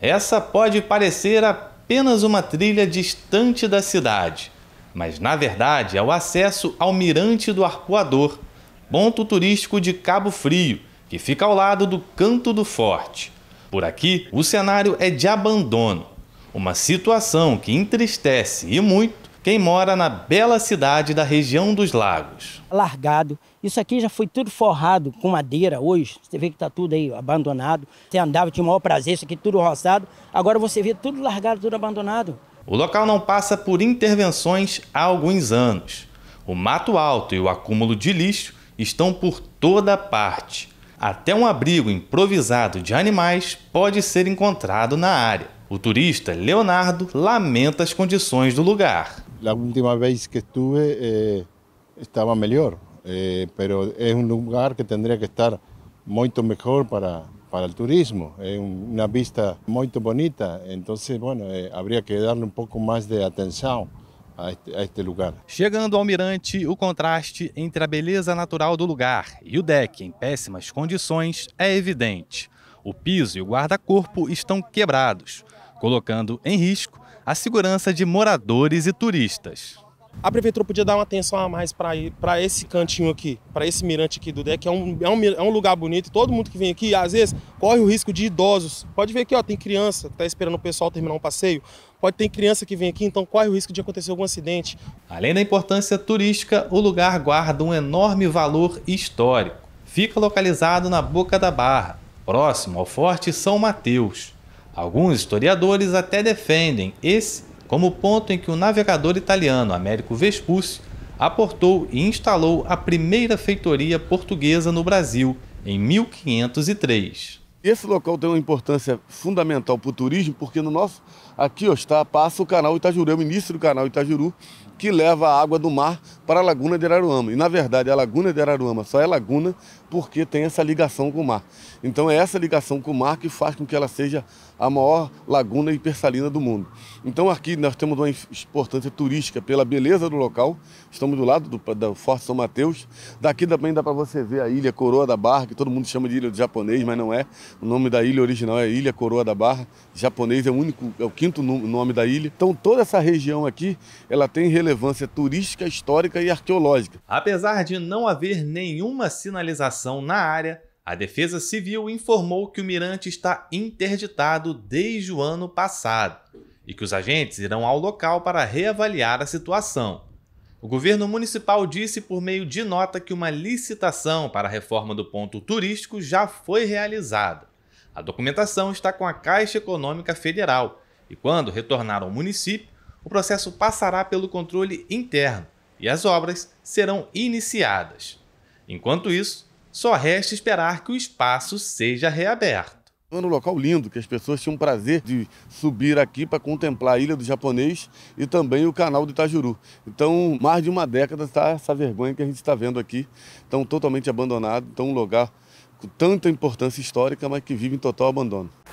Essa pode parecer apenas uma trilha distante da cidade, mas na verdade é o acesso ao Mirante do Arcoador, ponto turístico de Cabo Frio, que fica ao lado do Canto do Forte. Por aqui, o cenário é de abandono, uma situação que entristece e muito quem mora na bela cidade da região dos lagos. Largado. Isso aqui já foi tudo forrado com madeira hoje. Você vê que está tudo aí abandonado. Você andava, tinha o maior prazer, isso aqui tudo roçado. Agora você vê tudo largado, tudo abandonado. O local não passa por intervenções há alguns anos. O mato alto e o acúmulo de lixo estão por toda parte. Até um abrigo improvisado de animais pode ser encontrado na área. O turista Leonardo lamenta as condições do lugar la última vez que estuve eh, estaba mejor, eh, pero es un lugar que tendría que estar mucho mejor para, para el turismo. Es una vista muy bonita, entonces, bueno, eh, habría que darle un poco más de atención. A este, a este lugar. Chegando ao Mirante, o contraste entre a beleza natural do lugar e o deck em péssimas condições é evidente. O piso e o guarda-corpo estão quebrados, colocando em risco a segurança de moradores e turistas. A prefeitura podia dar uma atenção a mais para esse cantinho aqui, para esse mirante aqui do DEC. É um, é, um, é um lugar bonito. Todo mundo que vem aqui, às vezes, corre o risco de idosos. Pode ver aqui, ó, tem criança que está esperando o pessoal terminar um passeio. Pode ter criança que vem aqui, então corre o risco de acontecer algum acidente. Além da importância turística, o lugar guarda um enorme valor histórico. Fica localizado na Boca da Barra, próximo ao Forte São Mateus. Alguns historiadores até defendem esse como o ponto em que o navegador italiano Américo Vespucci aportou e instalou a primeira feitoria portuguesa no Brasil, em 1503. Esse local tem uma importância fundamental para o turismo, porque no nosso aqui ó, está, passa o canal Itajuru, é o início do canal Itajuru, que leva a água do mar para a Laguna de Araruama. E, na verdade, a Laguna de Araruama só é laguna porque tem essa ligação com o mar. Então, é essa ligação com o mar que faz com que ela seja a maior laguna hipersalina do mundo. Então, aqui nós temos uma importância turística pela beleza do local. Estamos do lado do, do Forte São Mateus. Daqui também dá para você ver a ilha Coroa da Barra, que todo mundo chama de Ilha do Japonês, mas não é. O nome da ilha original é Ilha Coroa da Barra. Japonês é o único, é o quinto nome da ilha. Então, toda essa região aqui, ela tem relevância relevância turística, histórica e arqueológica. Apesar de não haver nenhuma sinalização na área, a Defesa Civil informou que o mirante está interditado desde o ano passado e que os agentes irão ao local para reavaliar a situação. O governo municipal disse por meio de nota que uma licitação para a reforma do ponto turístico já foi realizada. A documentação está com a Caixa Econômica Federal e, quando retornar ao município, o processo passará pelo controle interno e as obras serão iniciadas. Enquanto isso, só resta esperar que o espaço seja reaberto. Era um local lindo, que as pessoas tinham prazer de subir aqui para contemplar a Ilha do Japonês e também o canal do Itajuru. Então, mais de uma década está essa vergonha que a gente está vendo aqui. tão totalmente abandonado. Então, um lugar com tanta importância histórica, mas que vive em total abandono.